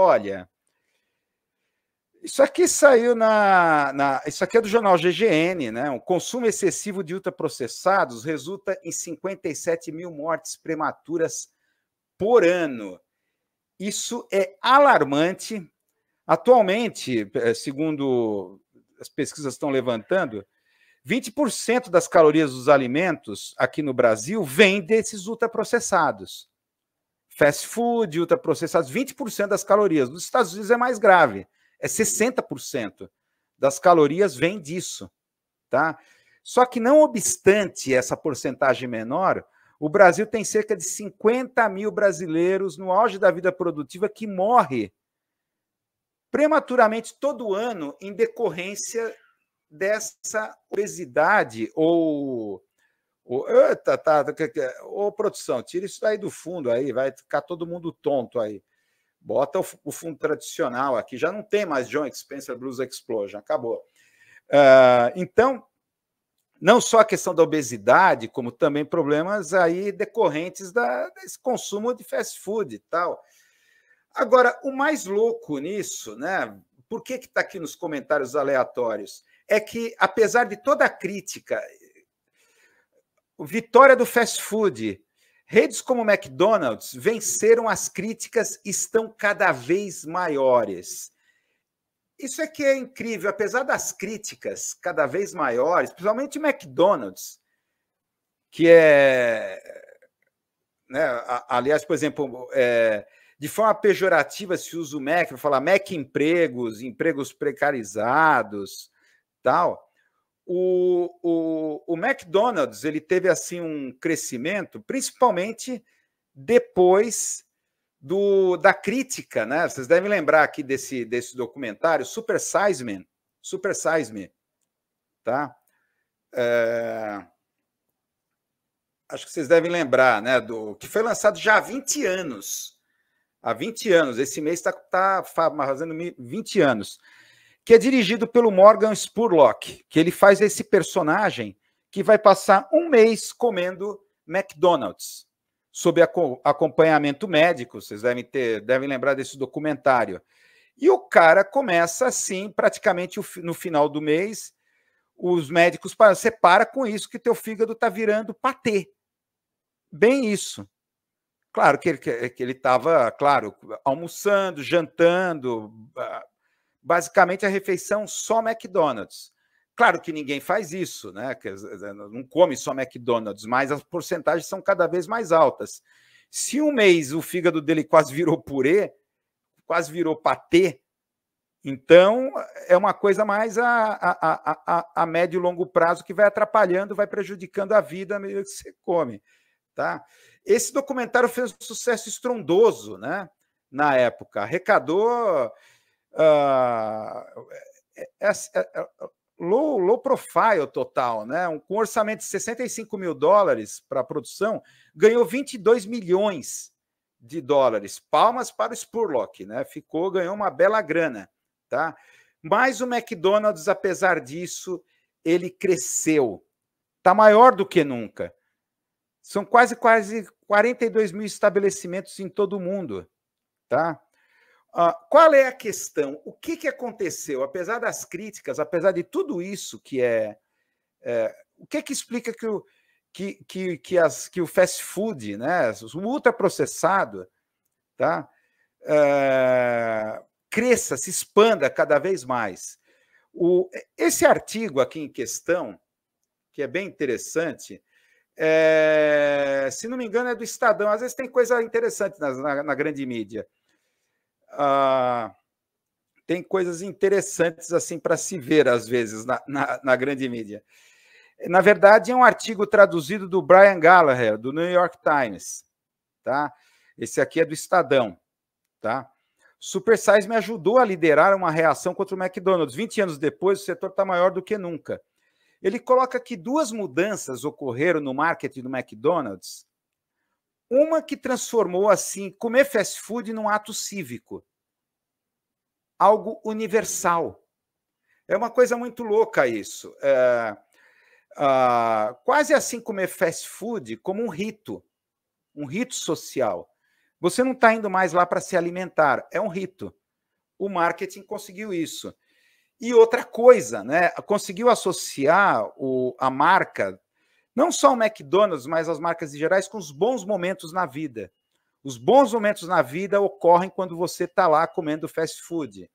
olha, isso aqui saiu na, na, Isso aqui é do jornal GGN, né? O consumo excessivo de ultraprocessados resulta em 57 mil mortes prematuras por ano. Isso é alarmante. Atualmente, eh, segundo as pesquisas estão levantando, 20% das calorias dos alimentos aqui no Brasil vem desses ultraprocessados fast food, ultraprocessados, 20% das calorias. Nos Estados Unidos é mais grave, é 60% das calorias vem disso, tá? Só que não obstante essa porcentagem menor, o Brasil tem cerca de 50 mil brasileiros no auge da vida produtiva que morre prematuramente todo ano em decorrência dessa obesidade ou o, tá, tá, ô, produção, tira isso daí do fundo aí, vai ficar todo mundo tonto aí. Bota o, o fundo tradicional aqui, já não tem mais John Spencer Blues Explosion, acabou. Uh, então, não só a questão da obesidade, como também problemas aí decorrentes da, desse consumo de fast food e tal. Agora, o mais louco nisso, né? Por que está aqui nos comentários aleatórios? É que, apesar de toda a crítica Vitória do fast food. Redes como McDonald's venceram as críticas e estão cada vez maiores. Isso é que é incrível, apesar das críticas cada vez maiores, principalmente McDonald's, que é. Né, aliás, por exemplo, é, de forma pejorativa se usa o Mac, para falar Mac empregos, empregos precarizados, tal. O, o, o McDonald's ele teve assim um crescimento, principalmente depois do, da crítica, né? Vocês devem lembrar aqui desse, desse documentário Super Size Me, Super Size Me, tá? É... Acho que vocês devem lembrar, né? Do que foi lançado já há 20 anos, há 20 anos. Esse mês está tá, tá fazendo 20 anos que é dirigido pelo Morgan Spurlock, que ele faz esse personagem que vai passar um mês comendo McDonald's, sob acompanhamento médico, vocês devem, ter, devem lembrar desse documentário. E o cara começa assim, praticamente no final do mês, os médicos falam, você para com isso que teu fígado está virando patê. Bem isso. Claro que ele estava, claro, almoçando, jantando, ah, basicamente a refeição só McDonald's. Claro que ninguém faz isso, né? Eh, não come só McDonald's, mas as porcentagens são cada vez mais altas. Se um mês o fígado dele quase virou purê, quase virou patê, então é uma coisa mais a, a, a, a médio e longo prazo que vai atrapalhando, vai prejudicando a vida à medida que você come. Tá? Esse documentário fez um sucesso estrondoso né? na época. Arrecadou uh, é, é, low, low profile total, né? Um, com orçamento de 65 mil dólares para produção, ganhou 22 milhões de dólares. Palmas para o Spurlock, né? Ficou, ganhou uma bela grana, tá? Mas o McDonald's, apesar disso, ele cresceu. Tá maior do que nunca. São quase quase 42 mil estabelecimentos em todo o mundo, tá? Uh, qual é a questão? O que, que aconteceu? Apesar das críticas, apesar de tudo isso que é. é o que, que explica que o, que, que, que, as, que o fast food, né, o ultraprocessado, tá, é, cresça, se expanda cada vez mais? O, esse artigo aqui em questão, que é bem interessante, é, se não me engano, é do Estadão. Às vezes tem coisa interessante na, na, na grande mídia. Ah, tem coisas interessantes assim para se ver, às vezes, na, na, na, grande mídia. Na verdade, é um artigo traduzido do Brian Gallagher, do New York Times. Tá? Esse aqui é do Estadão. Tá? Super Size me ajudou a liderar uma reação contra o McDonald's. 20 anos depois, o setor está maior do que nunca. Ele coloca que duas mudanças ocorreram no marketing do McDonald's uma que transformou assim comer fast food num ato cívico, algo universal. É uma coisa muito louca isso. É, ah, quase assim comer fast food como um rito, um rito social. Você não está indo mais lá para se alimentar, é um rito. O marketing conseguiu isso. E outra coisa, né? Conseguiu associar o, a marca não só o McDonald's, mas as marcas em gerais, com os bons momentos na vida. Os bons momentos na vida ocorrem quando você está lá comendo fast food.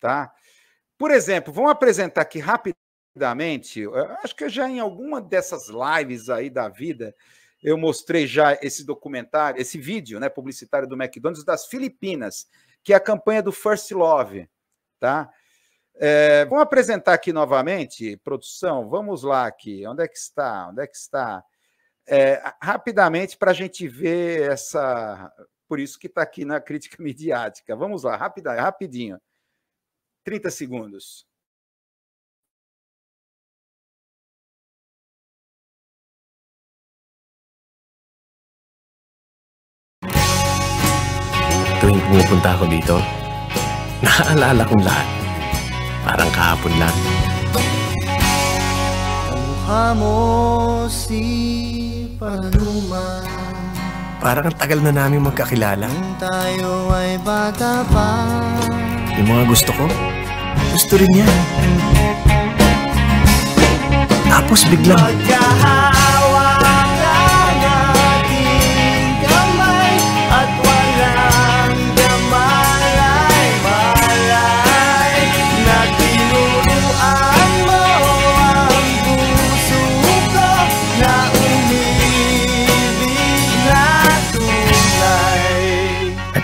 Tá? Por exemplo, vamos apresentar aqui rapidamente. Acho que já em alguma dessas lives aí da vida, eu mostrei já esse documentário, esse vídeo né, publicitário do McDonald's das Filipinas, que é a campanha do First Love. Tá? É, vamos apresentar aqui novamente, produção. Vamos lá aqui. Onde é que está? Onde é que está? É, rapidamente para a gente ver essa. Por isso que está aqui na crítica midiática. Vamos lá, rapida, rapidinho. 30 segundos. Tuwing pumupunta ako dito, naaalala kong lahat. Parang kahapon lang. Kamukha mo si Panuma Parang tagal na namin magkakilala. Nung tayo ay bata pa Yung mga gusto ko, gusto rin niya. Tapos biglang... Pagkahan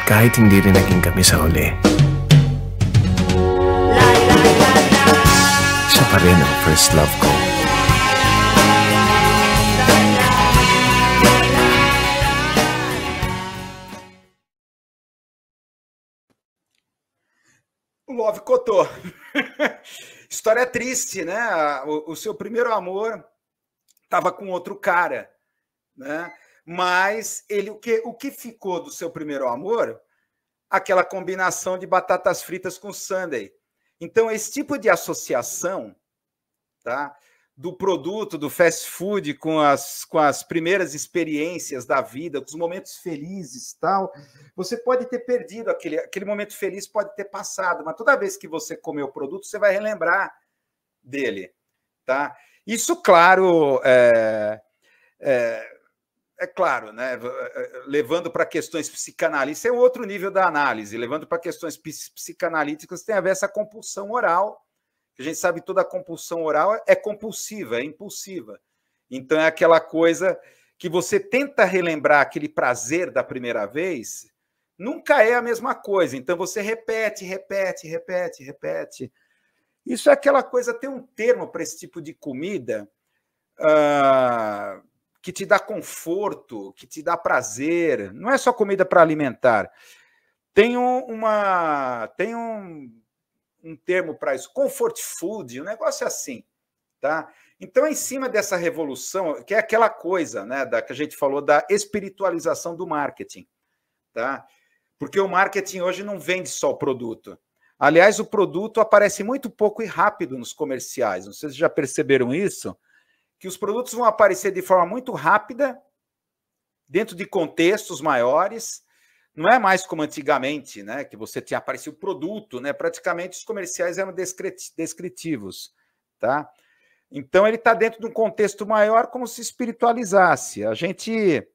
kahit hindi rin naging kami sa huli. Siya pa rin ang first love ko. Love Cotô. História triste, né? O, o seu primeiro amor estava com outro cara, né? Mas ele o que, o que ficou do seu primeiro amor? Aquela combinação de batatas fritas com sundae. Então, esse tipo de associação tá, do produto, do fast food, com as, com as primeiras experiências da vida, com os momentos felizes tal, você pode ter perdido aquele, aquele momento feliz, pode ter passado, mas toda vez que você comer o produto, você vai relembrar dele. Tá? Isso, claro, é, é, é claro, né, eh, eh, levando para questões psicanalíticas, é outro nível da análise, levando para questões psicanalíticas, tem a ver essa compulsão oral, que a gente sabe toda a compulsão oral é, é compulsiva, é impulsiva. Então é aquela coisa que você tenta relembrar aquele prazer da primeira vez, nunca é a mesma coisa. Então você repete, repete, repete, repete. Isso é aquela coisa, tem um termo para esse tipo de comida. Uh, que te dá conforto, que te dá prazer. Não é só comida para alimentar. Tem uma, tem um, um termo para isso, comfort food, um negócio é assim, tá? Então, em cima dessa revolução, que é aquela coisa, né, da que a gente falou da espiritualização do marketing, tá? Porque o marketing hoje não vende só o produto. Aliás, o produto aparece muito pouco e rápido nos comerciais. Não sei se já perceberam isso que os produtos vão aparecer de forma muito rápida, dentro de contextos maiores. Não é mais como antigamente, né? Que você tinha aparecido o produto, né? Praticamente os comerciais eram descritivos, tá? Então ele está dentro de um contexto maior, como se espiritualizasse. A gente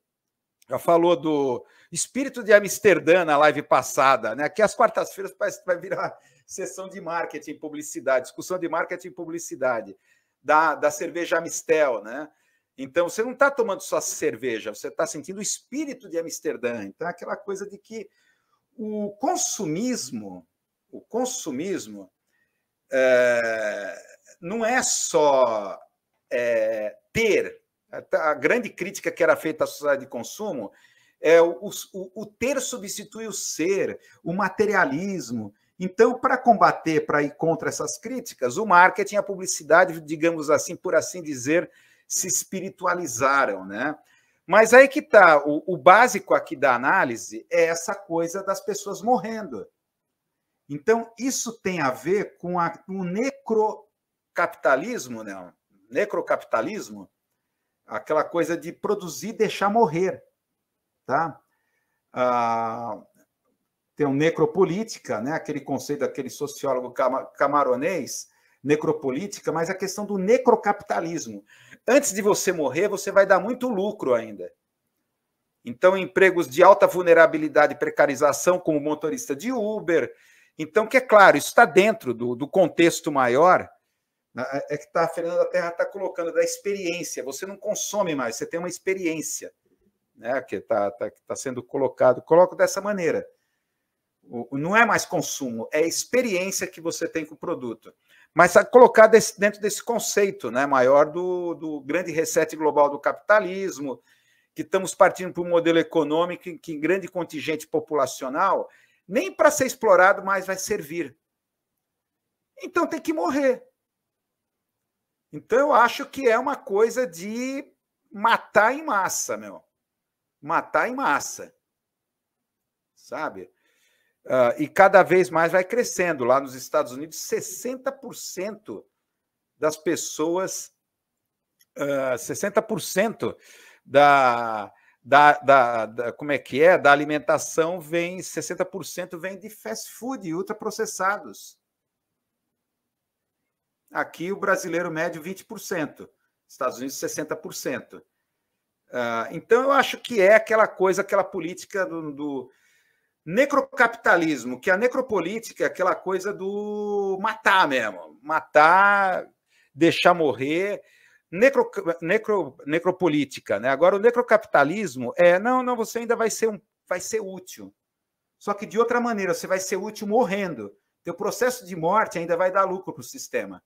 já falou do espírito de Amsterdã na live passada, né? Aqui às quartas-feiras vai virar sessão de marketing, publicidade, discussão de marketing e publicidade da, da cerveja Amistel, né? Então, você não está tomando só cerveja, você está sentindo o espírito de Amsterdã. Então, é aquela coisa de que o consumismo, o consumismo é, não é só é, ter. A grande crítica que era feita à sociedade de consumo é o, o, o ter substitui o ser, o materialismo, então, para combater, para ir contra essas críticas, o marketing e a publicidade, digamos assim, por assim dizer, se espiritualizaram, né? Mas aí que está, o, o, básico aqui da análise é essa coisa das pessoas morrendo. Então, isso tem a ver com a, o necrocapitalismo, né? Necrocapitalismo, aquela coisa de produzir e deixar morrer, tá? Ah, tem um necropolítica, né? aquele conceito daquele sociólogo camaronês, necropolítica, mas a questão do necrocapitalismo. Antes de você morrer, você vai dar muito lucro ainda. Então, empregos de alta vulnerabilidade e precarização, como motorista de Uber. Então, que é claro, isso está dentro do, do contexto maior. É, é que tá, a Fernanda Terra está colocando da experiência. Você não consome mais, você tem uma experiência, né? Que está tá, tá sendo colocado. Coloco dessa maneira não é mais consumo, é experiência que você tem com o produto. Mas tá colocar desse, dentro desse conceito né, maior do, do grande reset global do capitalismo, que estamos partindo para um modelo econômico em que grande contingente populacional nem para ser explorado mais vai servir. Então tem que morrer. Então eu acho que é uma coisa de matar em massa, meu. Matar em massa. Sabe? Uh, e cada vez mais vai crescendo. Lá nos Estados Unidos, 60% das pessoas, uh, ah, 60% da, da, da, da, como é que é, da alimentação vem, 60% vem de fast food, ultraprocessados. Aqui o brasileiro médio 20%, Estados Unidos 60%. Uh, ah, então eu acho que é aquela coisa, aquela política do, do necrocapitalismo, que a necropolítica é aquela coisa do matar mesmo, matar, deixar morrer, necro, necro, necropolítica, né? Agora o necrocapitalismo é não, não, você ainda vai ser um, vai ser útil. Só que de outra maneira, você vai ser útil morrendo. Teu processo de morte ainda vai dar lucro para o sistema.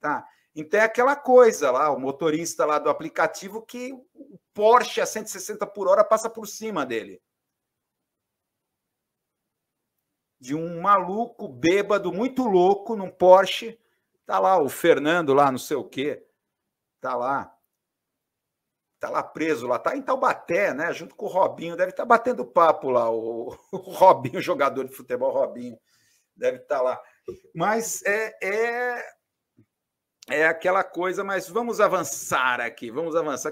Tá? Então é aquela coisa lá, o motorista lá do aplicativo que o Porsche a 160 por hora passa por cima dele. de um maluco bêbado, muito louco, num Porsche. Tá lá o Fernando, lá não sei o quê. Tá lá. Tá lá preso, lá tá em Taubaté, né? Junto com o Robinho. Deve estar tá batendo papo lá, o, o Robinho, jogador de futebol, Robinho. Deve estar tá lá. Mas é, é, é aquela coisa, mas vamos avançar aqui, vamos avançar.